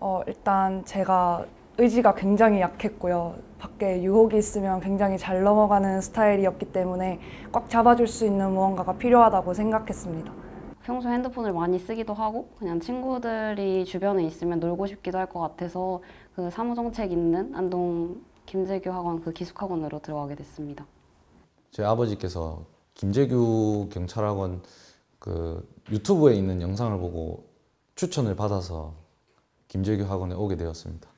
어, 일단 제가 의지가 굉장히 약했고요. 밖에 유혹이 있으면 굉장히 잘 넘어가는 스타일이었기 때문에 꽉 잡아줄 수 있는 무언가가 필요하다고 생각했습니다. 평소 핸드폰을 많이 쓰기도 하고 그냥 친구들이 주변에 있으면 놀고 싶기도 할 것 같아서 그 사무정책 있는 안동 김재규 학원 그 기숙학원으로 들어가게 됐습니다. 제 아버지께서 김재규 경찰학원 그 유튜브에 있는 영상을 보고 추천을 받아서 김재규 학원에 오게 되었습니다.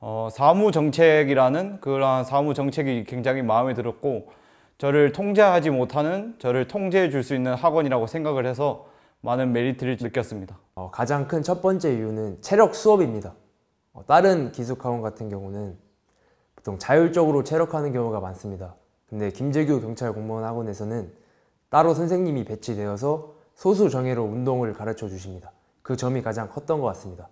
어, 사무정책이라는 그러 사무정책이 굉장히 마음에 들었고 저를 통제하지 못하는 저를 통제해 줄 수 있는 학원이라고 생각을 해서 많은 메리트를 느꼈습니다. 어, 가장 큰 첫 번째 이유는 체력 수업입니다. 어, 다른 기숙학원 같은 경우는 보통 자율적으로 체력하는 경우가 많습니다. 근데 김재규 경찰 공무원 학원에서는 따로 선생님이 배치되어서 소수 정예로 운동을 가르쳐 주십니다. 그 점이 가장 컸던 것 같습니다.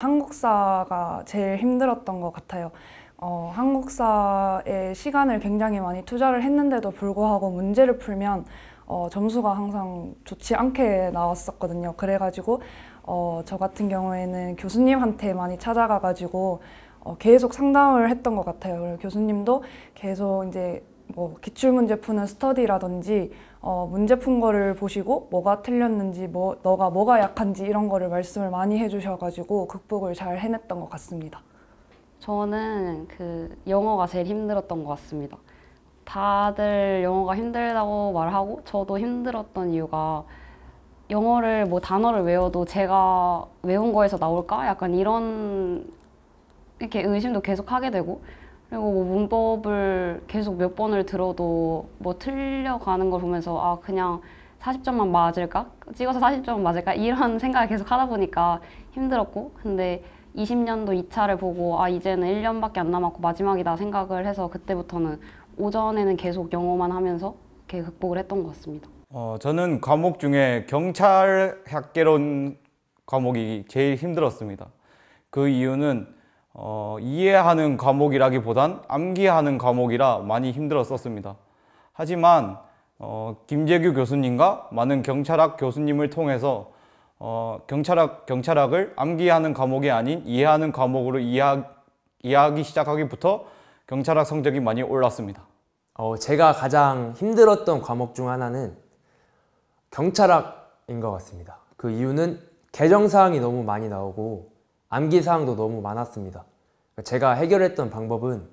한국사가 제일 힘들었던 것 같아요. 어, 한국사에 시간을 굉장히 많이 투자를 했는데도 불구하고 문제를 풀면 어, 점수가 항상 좋지 않게 나왔었거든요. 그래가지고 어, 저 같은 경우에는 교수님한테 많이 찾아가가지고 어, 계속 상담을 했던 것 같아요. 교수님도 계속 이제 뭐 기출문제 푸는 스터디라든지 어, 문제 푼 거를 보시고 뭐가 틀렸는지 뭐 너가 뭐가 약한지 이런 거를 말씀을 많이 해주셔가지고 극복을 잘 해냈던 것 같습니다. 저는 그 영어가 제일 힘들었던 것 같습니다. 다들 영어가 힘들다고 말하고 저도 힘들었던 이유가 영어를 뭐 단어를 외워도 제가 외운 거에서 나올까? 약간 이런 이렇게 의심도 계속 하게 되고 그리고 뭐 문법을 계속 몇 번을 들어도 뭐 틀려가는 걸 보면서 아 그냥 40점만 맞을까? 찍어서 40점 맞을까? 이런 생각을 계속 하다 보니까 힘들었고 근데 20년도 2차를 보고 아 이제는 1년밖에 안 남았고 마지막이다 생각을 해서 그때부터는 오전에는 계속 영어만 하면서 이렇게 극복을 했던 것 같습니다. 어, 저는 과목 중에 경찰 학개론 과목이 제일 힘들었습니다. 그 이유는 어, 이해하는 과목이라기보단 암기하는 과목이라 많이 힘들었었습니다. 하지만 어, 김재규 교수님과 많은 경찰학 교수님을 통해서 어, 경찰학, 경찰학을 암기하는 과목이 아닌 이해하는 과목으로 이해하, 이해하기 시작하기부터 경찰학 성적이 많이 올랐습니다. 어, 제가 가장 힘들었던 과목 중 하나는 경찰학인 것 같습니다. 그 이유는 개정사항이 너무 많이 나오고 암기사항도 너무 많았습니다. 그러니까 제가 해결했던 방법은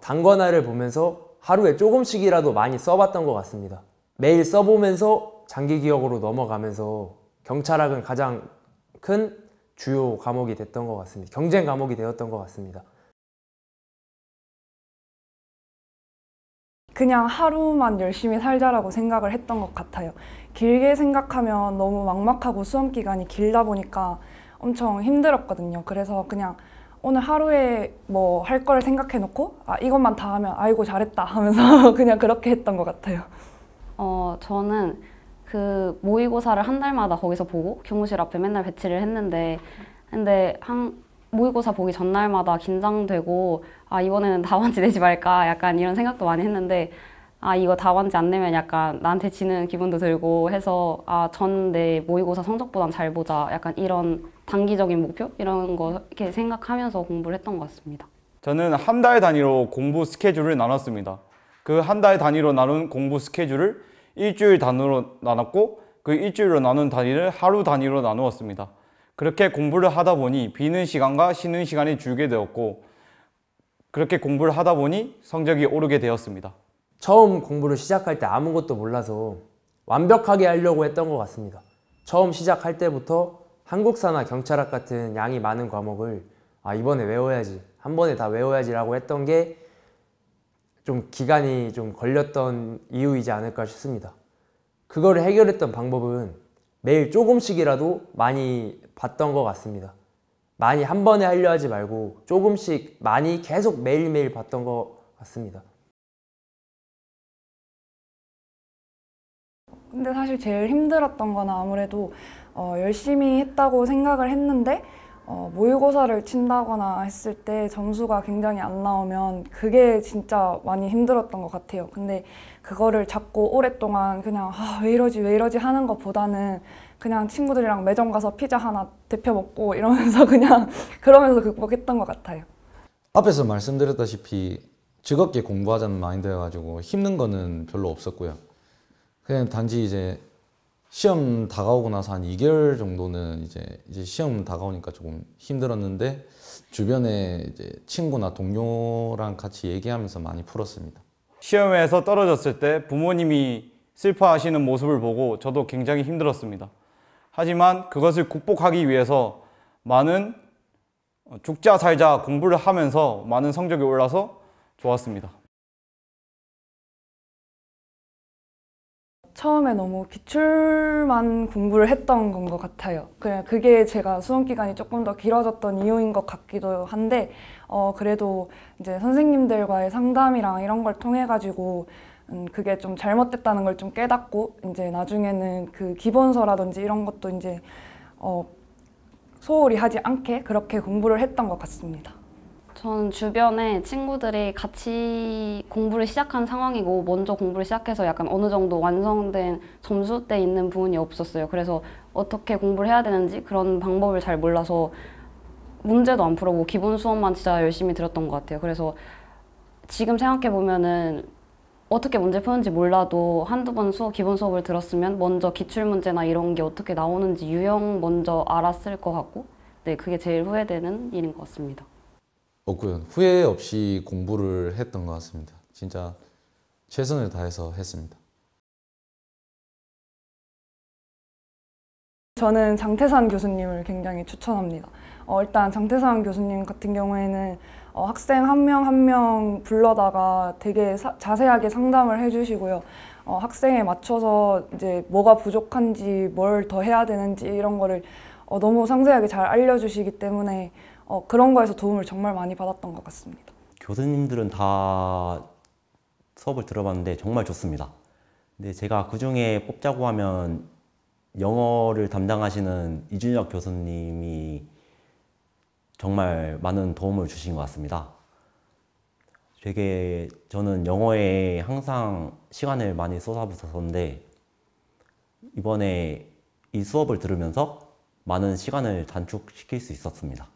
단권화를 어, 보면서 하루에 조금씩이라도 많이 써봤던 것 같습니다. 매일 써보면서 장기 기억으로 넘어가면서 경찰학은 가장 큰 주요 과목이 됐던 것 같습니다. 경쟁 과목이 되었던 것 같습니다. 그냥 하루만 열심히 살자라고 생각을 했던 것 같아요. 길게 생각하면 너무 막막하고 수험 기간이 길다 보니까 엄청 힘들었거든요. 그래서 그냥 오늘 하루에 뭐 할 걸 생각해 놓고 아 이것만 다 하면 아이고 잘했다 하면서 그냥 그렇게 했던 것 같아요. 어 저는 그 모의고사를 한 달마다 거기서 보고 교무실 앞에 맨날 배치를 했는데 근데 한 모의고사 보기 전날마다 긴장되고 아 이번에는 답안지 내지 말까 약간 이런 생각도 많이 했는데 아 이거 답안지 안 내면 약간 나한테 지는 기분도 들고 해서 아 전 내 모의고사 성적보단 잘 보자 약간 이런 단기적인 목표 이런 거 이렇게 생각하면서 공부를 했던 것 같습니다. 저는 한 달 단위로 공부 스케줄을 나눴습니다. 그 한 달 단위로 나눈 공부 스케줄을 일주일 단위로 나눴고 그 일주일로 나눈 단위를 하루 단위로 나누었습니다. 그렇게 공부를 하다 보니 비는 시간과 쉬는 시간이 줄게 되었고 그렇게 공부를 하다 보니 성적이 오르게 되었습니다. 처음 공부를 시작할 때 아무것도 몰라서 완벽하게 하려고 했던 것 같습니다. 처음 시작할 때부터 한국사나 경찰학 같은 양이 많은 과목을 아 이번에 외워야지 한 번에 다 외워야지 라고 했던 게 좀 기간이 좀 걸렸던 이유이지 않을까 싶습니다. 그거를 해결했던 방법은 매일 조금씩이라도 많이 봤던 것 같습니다. 많이 한 번에 하려 하지 말고 조금씩 많이 계속 매일매일 봤던 것 같습니다. 근데 사실 제일 힘들었던 건 아무래도 어, 열심히 했다고 생각을 했는데 어, 모의고사를 친다거나 했을 때 점수가 굉장히 안 나오면 그게 진짜 많이 힘들었던 것 같아요. 근데 그거를 잡고 오랫동안 그냥 아, 왜 이러지 왜 이러지 하는 것보다는 그냥 친구들이랑 매점 가서 피자 하나 데펴 먹고 이러면서 그냥 그러면서 극복했던 것 같아요. 앞에서 말씀드렸다시피 즐겁게 공부하자는 마인드여가지고 힘든 거는 별로 없었고요. 그냥 단지 이제 시험 다가오고 나서 한 2개월 정도는 이제 이제 시험 다가오니까 조금 힘들었는데 주변에 이제 친구나 동료랑 같이 얘기하면서 많이 풀었습니다. 시험에서 떨어졌을 때 부모님이 슬퍼하시는 모습을 보고 저도 굉장히 힘들었습니다. 하지만 그것을 극복하기 위해서 많은 죽자 살자 공부를 하면서 많은 성적이 올라서 좋았습니다. 처음에 너무 기출만 공부를 했던 건것 같아요. 그냥 그게 제가 수험 기간이 조금 더 길어졌던 이유인 것 같기도 한데 어 그래도 이제 선생님들과의 상담이랑 이런 걸 통해 가지고 음 그게 좀 잘못됐다는 걸 좀 깨닫고 이제 나중에는 그 기본서라든지 이런 것도 이제 어 소홀히 하지 않게 그렇게 공부를 했던 것 같습니다. 저는 주변에 친구들이 같이 공부를 시작한 상황이고 먼저 공부를 시작해서 약간 어느 정도 완성된 점수대 있는 부분이 없었어요. 그래서 어떻게 공부를 해야 되는지 그런 방법을 잘 몰라서 문제도 안 풀어보고 기본 수업만 진짜 열심히 들었던 것 같아요. 그래서 지금 생각해보면은 어떻게 문제 푸는지 몰라도 한두 번 수업, 기본 수업을 들었으면 먼저 기출문제나 이런 게 어떻게 나오는지 유형 먼저 알았을 것 같고 네, 그게 제일 후회되는 일인 것 같습니다. 없고요. 후회 없이 공부를 했던 것 같습니다. 진짜 최선을 다해서 했습니다. 저는 장태산 교수님을 굉장히 추천합니다. 어, 일단 장태산 교수님 같은 경우에는 어, 학생 한명 한명 한 명 불러다가 되게 사, 자세하게 상담을 해주시고요. 어, 학생에 맞춰서 이제 뭐가 부족한지 뭘 더 해야 되는지 이런 거를 어, 너무 상세하게 잘 알려주시기 때문에 어, 그런 거에서 도움을 정말 많이 받았던 것 같습니다. 교수님들은 다 수업을 들어봤는데 정말 좋습니다. 근데 제가 그 중에 뽑자고 하면 영어를 담당하시는 이준혁 교수님이 정말 많은 도움을 주신 것 같습니다. 되게 저는 영어에 항상 시간을 많이 쏟아붓었는데 이번에 이 수업을 들으면서 많은 시간을 단축시킬 수 있었습니다.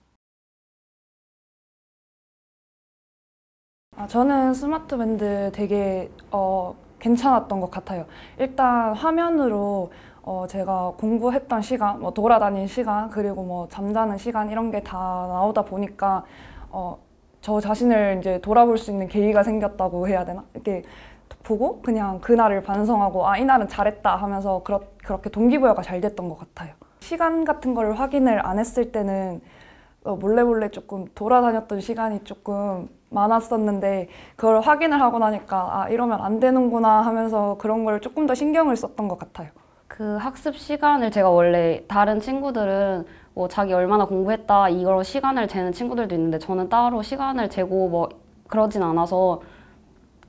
아, 저는 스마트 밴드 되게 어, 괜찮았던 것 같아요. 일단 화면으로 어, 제가 공부했던 시간, 뭐 돌아다닌 시간, 그리고 뭐 잠자는 시간 이런 게 다 나오다 보니까 어, 저 자신을 이제 돌아볼 수 있는 계기가 생겼다고 해야 되나? 이렇게 보고 그냥 그날을 반성하고 아 이날은 잘했다 하면서 그렇, 그렇게 동기부여가 잘 됐던 것 같아요. 시간 같은 걸 확인을 안 했을 때는 어, 몰래 몰래 조금 돌아다녔던 시간이 조금 많았었는데 그걸 확인을 하고 나니까 아 이러면 안 되는구나 하면서 그런 걸 조금 더 신경을 썼던 것 같아요. 그 학습 시간을 제가 원래 다른 친구들은 뭐 자기 얼마나 공부했다 이걸 시간을 재는 친구들도 있는데 저는 따로 시간을 재고 뭐 그러진 않아서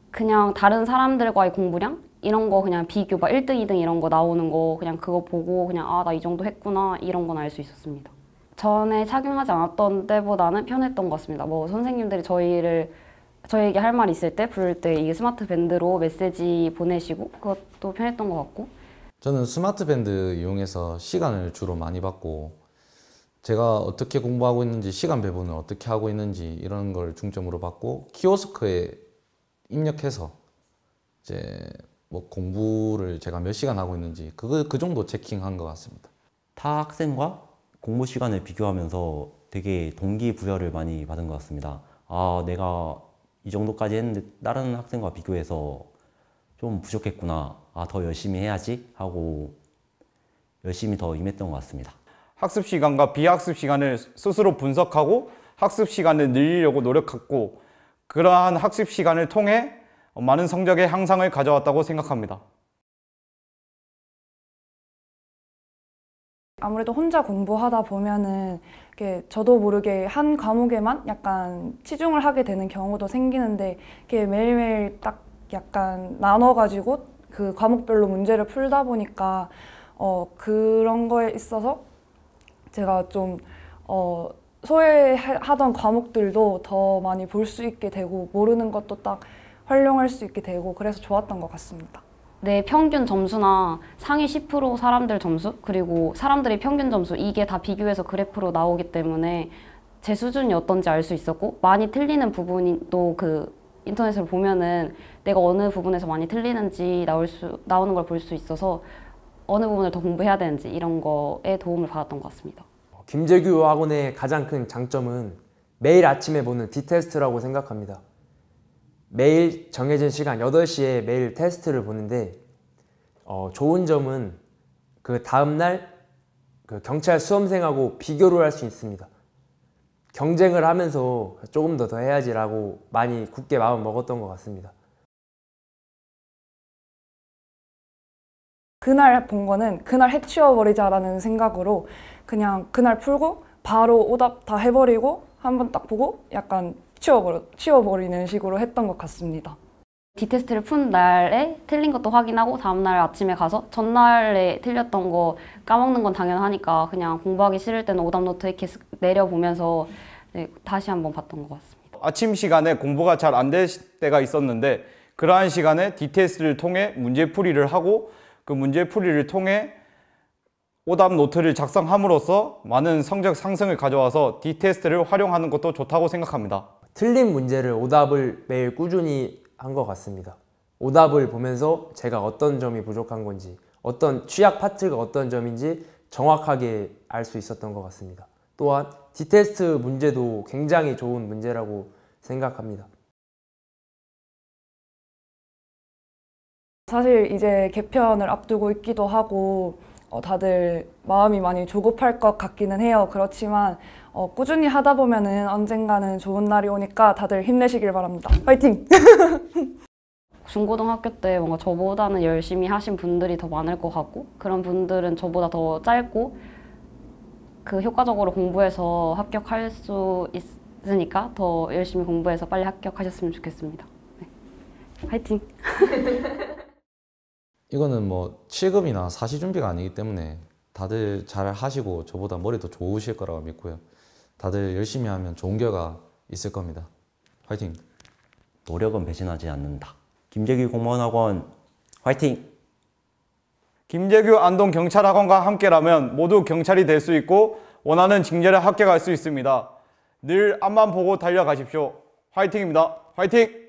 그냥 다른 사람들과의 공부량 이런 거 그냥 비교 막 1등, 2등 이런 거 나오는 거 그냥 그거 보고 그냥 아 나 이 정도 했구나 이런 건 알 수 있었습니다. 전에 착용하지 않았던 때보다는 편했던 것 같습니다. 뭐 선생님들이 저희를 저희에게 할 말 있을 때 부를 때이 스마트 밴드로 메시지 보내시고 그것도 편했던 것 같고 저는 스마트 밴드 이용해서 시간을 주로 많이 받고 제가 어떻게 공부하고 있는지 시간 배분을 어떻게 하고 있는지 이런 걸 중점으로 받고 키오스크에 입력해서 이제 뭐 공부를 제가 몇 시간 하고 있는지 그그 그 정도 체킹한 것 같습니다. 타 학생과 공부 시간을 비교하면서 되게 동기부여를 많이 받은 것 같습니다. 아, 내가 이 정도까지 했는데 다른 학생과 비교해서 좀 부족했구나. 아, 더 열심히 해야지 하고 열심히 더 임했던 것 같습니다. 학습 시간과 비학습 시간을 스스로 분석하고 학습 시간을 늘리려고 노력했고 그러한 학습 시간을 통해 많은 성적의 향상을 가져왔다고 생각합니다. 아무래도 혼자 공부하다 보면은 이렇게 저도 모르게 한 과목에만 약간 치중을 하게 되는 경우도 생기는데 이렇게 매일매일 딱 약간 나눠가지고 그 과목별로 문제를 풀다 보니까 어 그런 거에 있어서 제가 좀 어 소외하던 과목들도 더 많이 볼 수 있게 되고 모르는 것도 딱 활용할 수 있게 되고 그래서 좋았던 것 같습니다. 내 평균 점수나 상위 10% 사람들 점수 그리고 사람들의 평균 점수 이게 다 비교해서 그래프로 나오기 때문에 제 수준이 어떤지 알 수 있었고 많이 틀리는 부분도 그인터넷을 보면은 내가 어느 부분에서 많이 틀리는지 나올 수 나오는 걸 볼 수 있어서 어느 부분을 더 공부해야 되는지 이런 거에 도움을 받았던 것 같습니다. 김재규 학원의 가장 큰 장점은 매일 아침에 보는 디테스트라고 생각합니다. 매일 정해진 시간 8시에 매일 테스트를 보는데 어, 좋은 점은 그 다음날 그 경찰 수험생하고 비교를 할 수 있습니다. 경쟁을 하면서 조금 더 더 해야지라고 많이 굳게 마음 먹었던 것 같습니다. 그날 본 거는 그날 해치워버리자라는 생각으로 그냥 그날 풀고 바로 오답 다 해버리고 한번 딱 보고 약간 치워버려, 치워버리는 식으로 했던 것 같습니다. 디테스트를 푼 날에 틀린 것도 확인하고 다음날 아침에 가서 전날에 틀렸던 거 까먹는 건 당연하니까 그냥 공부하기 싫을 때는 오답노트 이렇게 내려보면서 네, 다시 한번 봤던 것 같습니다. 아침 시간에 공부가 잘 안 될 때가 있었는데 그러한 시간에 디테스트를 통해 문제풀이를 하고 그 문제풀이를 통해 오답 노트를 작성함으로써 많은 성적 상승을 가져와서 디테스트를 활용하는 것도 좋다고 생각합니다. 틀린 문제를 오답을 매일 꾸준히 한 것 같습니다. 오답을 보면서 제가 어떤 점이 부족한 건지 어떤 취약 파트가 어떤 점인지 정확하게 알 수 있었던 것 같습니다. 또한 디테스트 문제도 굉장히 좋은 문제라고 생각합니다. 사실 이제 개편을 앞두고 있기도 하고 어, 다들 마음이 많이 조급할 것 같기는 해요. 그렇지만 어, 꾸준히 하다 보면은 언젠가는 좋은 날이 오니까 다들 힘내시길 바랍니다. 파이팅! 중고등학교 때 뭔가 저보다는 열심히 하신 분들이 더 많을 것 같고 그런 분들은 저보다 더 짧고 그 효과적으로 공부해서 합격할 수 있으니까 더 열심히 공부해서 빨리 합격하셨으면 좋겠습니다. 네. 파이팅! 이거는 뭐 취급이나 사시 준비가 아니기 때문에 다들 잘 하시고 저보다 머리도 좋으실 거라고 믿고요. 다들 열심히 하면 좋은 결과 있을 겁니다. 화이팅! 노력은 배신하지 않는다. 김재규 공무원학원 화이팅! 김재규 안동경찰학원과 함께라면 모두 경찰이 될 수 있고 원하는 징계를 합격할 수 있습니다. 늘 앞만 보고 달려가십시오. 화이팅입니다. 화이팅!